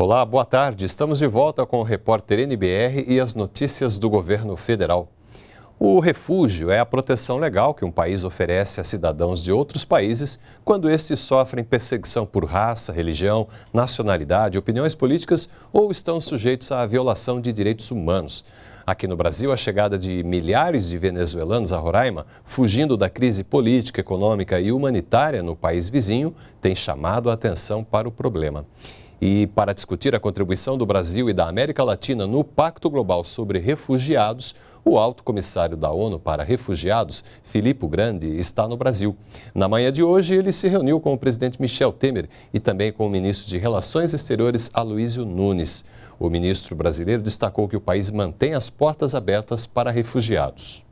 Olá, boa tarde. Estamos de volta com o repórter NBR e as notícias do governo federal. O refúgio é a proteção legal que um país oferece a cidadãos de outros países quando estes sofrem perseguição por raça, religião, nacionalidade, opiniões políticas ou estão sujeitos à violação de direitos humanos. Aqui no Brasil, a chegada de milhares de venezuelanos a Roraima, fugindo da crise política, econômica e humanitária no país vizinho, tem chamado a atenção para o problema. E para discutir a contribuição do Brasil e da América Latina no Pacto Global sobre Refugiados, o alto comissário da ONU para Refugiados, Filippo Grande, está no Brasil. Na manhã de hoje, ele se reuniu com o presidente Michel Temer e também com o ministro de Relações Exteriores, Aloysio Nunes. O ministro brasileiro destacou que o país mantém as portas abertas para refugiados.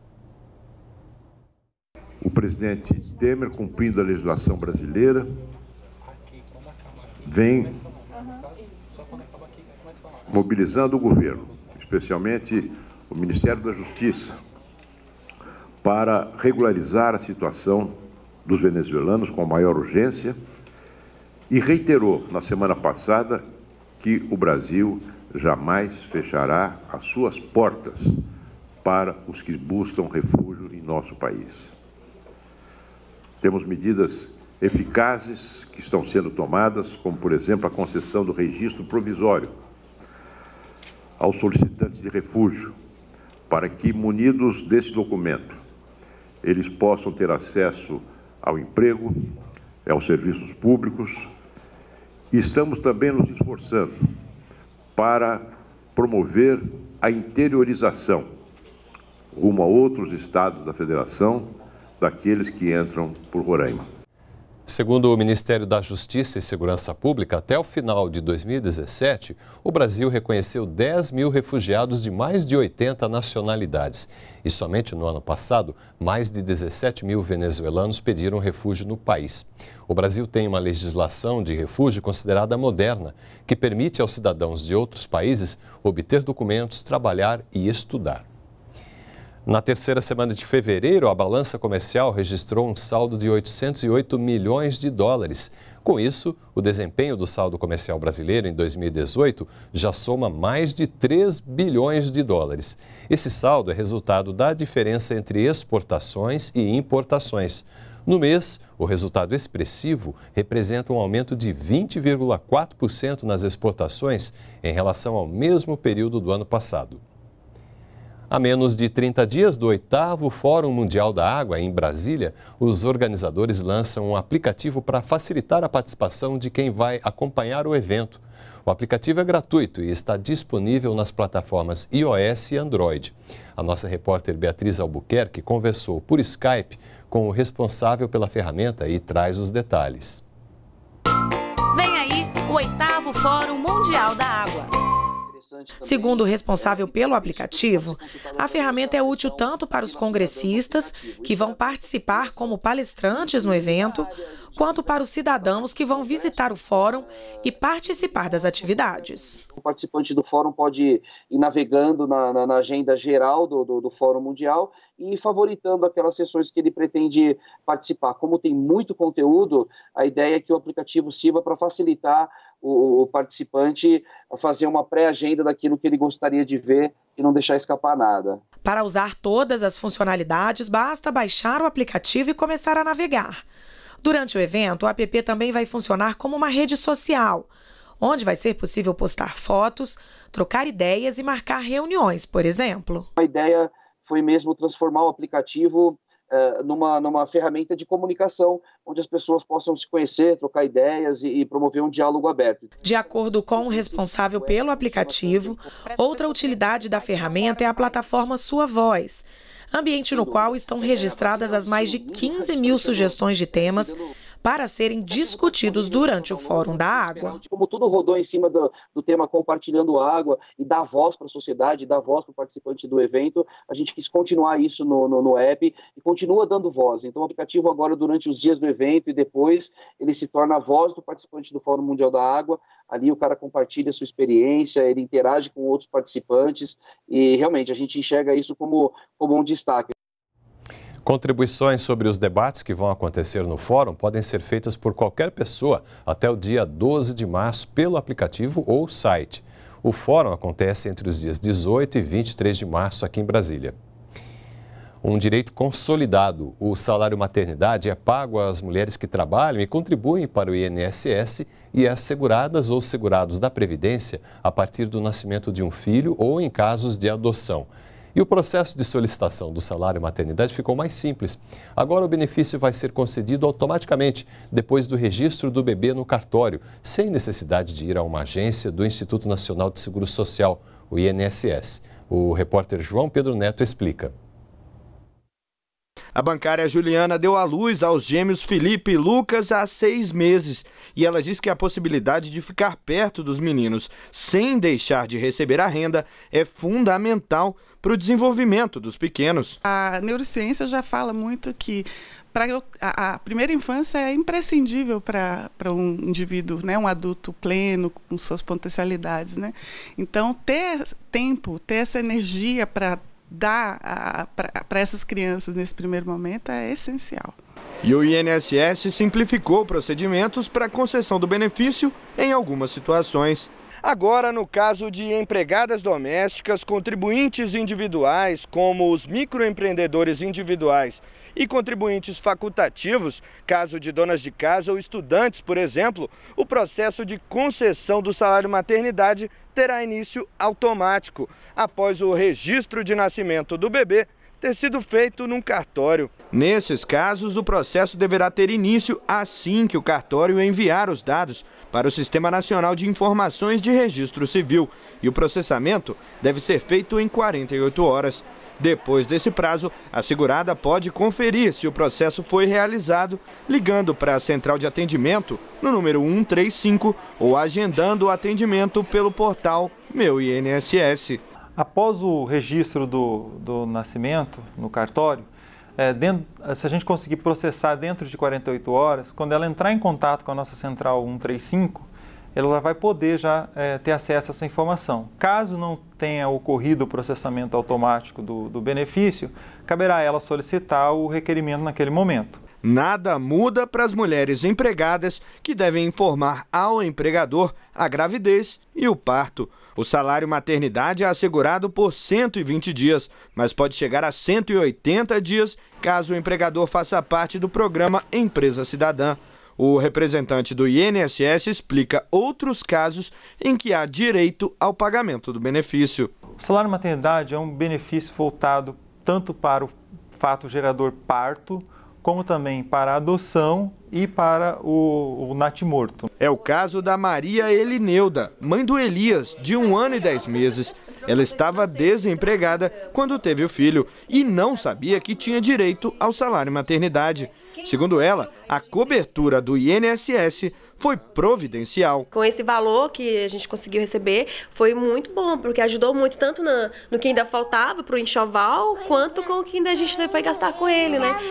O presidente Temer, cumprindo a legislação brasileira, vem mobilizando o governo, especialmente o Ministério da Justiça, para regularizar a situação dos venezuelanos com maior urgência e reiterou na semana passada que o Brasil jamais fechará as suas portas para os que buscam refúgio em nosso país. Temos medidas eficazes que estão sendo tomadas, como, por exemplo, a concessão do registro provisório aos solicitantes de refúgio, para que, munidos desse documento, eles possam ter acesso ao emprego, aos serviços públicos. Estamos também nos esforçando para promover a interiorização rumo a outros estados da federação daqueles que entram por Roraima. Segundo o Ministério da Justiça e Segurança Pública, até o final de 2017, o Brasil reconheceu 10 mil refugiados de mais de 80 nacionalidades. E somente no ano passado, mais de 17 mil venezuelanos pediram refúgio no país. O Brasil tem uma legislação de refúgio considerada moderna, que permite aos cidadãos de outros países obter documentos, trabalhar e estudar. Na terceira semana de fevereiro, a balança comercial registrou um saldo de 808 milhões de dólares. Com isso, o desempenho do saldo comercial brasileiro em 2018 já soma mais de 3 bilhões de dólares. Esse saldo é resultado da diferença entre exportações e importações. No mês, o resultado expressivo representa um aumento de 20,4% nas exportações em relação ao mesmo período do ano passado. A menos de 30 dias do oitavo Fórum Mundial da Água, em Brasília, os organizadores lançam um aplicativo para facilitar a participação de quem vai acompanhar o evento. O aplicativo é gratuito e está disponível nas plataformas iOS e Android. A nossa repórter Beatriz Albuquerque conversou por Skype com o responsável pela ferramenta e traz os detalhes. Vem aí o oitavo Fórum Mundial da Água. Segundo o né? responsável pelo aplicativo, a ferramenta é útil tanto para os congressistas, que vão né? participar como palestrantes no evento, quanto para os cidadãos que vão visitar o fórum e né? participar das atividades. O participante do fórum pode ir navegando na, na, na agenda geral do, do, do Fórum Mundial e favoritando aquelas sessões que ele pretende participar. Como tem muito conteúdo, a ideia é que o aplicativo sirva para facilitar o, o, participante a fazer uma pré-agenda daquilo que ele gostaria de ver e não deixar escapar nada. Para usar todas as funcionalidades, basta baixar o aplicativo e começar a navegar. Durante o evento, o app também vai funcionar como uma rede social onde vai ser possível postar fotos, trocar ideias e marcar reuniões, por exemplo. A ideia foi mesmo transformar o aplicativo é, numa, numa ferramenta de comunicação, onde as pessoas possam se conhecer, trocar ideias e, e promover um diálogo aberto. De acordo com o responsável pelo aplicativo, outra utilidade da ferramenta é a plataforma Sua Voz ambiente no qual estão registradas as mais de 15 é mil sugestões de temas para serem discutidos durante o Fórum da Água. Como tudo rodou em cima do, do tema compartilhando água e dar voz para a sociedade, dar voz para o participante do evento, a gente quis continuar isso no, no, no app e continua dando voz. Então, o aplicativo agora, durante os dias do evento e depois, ele se torna a voz do participante do Fórum Mundial da Água. Ali o cara compartilha a sua experiência, ele interage com outros participantes e realmente a gente enxerga isso como, como um destaque. Contribuições sobre os debates que vão acontecer no fórum podem ser feitas por qualquer pessoa até o dia 12 de março pelo aplicativo ou site. O fórum acontece entre os dias 18 e 23 de março aqui em Brasília. Um direito consolidado, o salário maternidade é pago às mulheres que trabalham e contribuem para o INSS e às é seguradas ou segurados da Previdência a partir do nascimento de um filho ou em casos de adoção. E o processo de solicitação do salário maternidade ficou mais simples. Agora o benefício vai ser concedido automaticamente depois do registro do bebê no cartório, sem necessidade de ir a uma agência do Instituto Nacional de Seguro Social, o INSS. O repórter João Pedro Neto explica. A bancária Juliana deu à luz aos gêmeos Felipe e Lucas há seis meses e ela diz que a possibilidade de ficar perto dos meninos sem deixar de receber a renda é fundamental para o desenvolvimento dos pequenos. A neurociência já fala muito que a, a, primeira infância é imprescindível para um indivíduo, né, um adulto pleno com suas potencialidades, né? Então ter tempo, ter essa energia para dar para essas crianças nesse primeiro momento é essencial. E o INSS simplificou procedimentos para concessão do benefício em algumas situações. Agora, no caso de empregadas domésticas, contribuintes individuais, como os microempreendedores individuais e contribuintes facultativos, caso de donas de casa ou estudantes, por exemplo, o processo de concessão do salário maternidade terá início automático após o registro de nascimento do bebê ter sido feito num cartório. Nesses casos, o processo deverá ter início assim que o cartório enviar os dados para o Sistema Nacional de Informações de Registro Civil e o processamento deve ser feito em 48 horas. Depois desse prazo, a segurada pode conferir se o processo foi realizado ligando para a central de atendimento no número 135 ou agendando o atendimento pelo portal Meu INSS. Após o registro do, do nascimento no cartório, é, dentro, se a gente conseguir processar dentro de 48 horas, quando ela entrar em contato com a nossa central 135, ela vai poder já é, ter acesso a essa informação. Caso não tenha ocorrido o processamento automático do, do benefício, caberá a ela solicitar o requerimento naquele momento. Nada muda para as mulheres empregadas que devem informar ao empregador a gravidez e o parto. O salário maternidade é assegurado por 120 dias, mas pode chegar a 180 dias caso o empregador faça parte do programa Empresa Cidadã. O representante do INSS explica outros casos em que há direito ao pagamento do benefício. O salário maternidade é um benefício voltado tanto para o fato gerador parto, como também para a adoção e para o, o natimorto. É o caso da Maria Elineuda, mãe do Elias, de um ano e dez meses. Ela estava desempregada quando teve o filho e não sabia que tinha direito ao salário maternidade. Segundo ela, a cobertura do INSS foi providencial. Com esse valor que a gente conseguiu receber, foi muito bom, porque ajudou muito tanto na, no que ainda faltava para o enxoval, quanto com o que ainda a gente foi gastar com ele, né?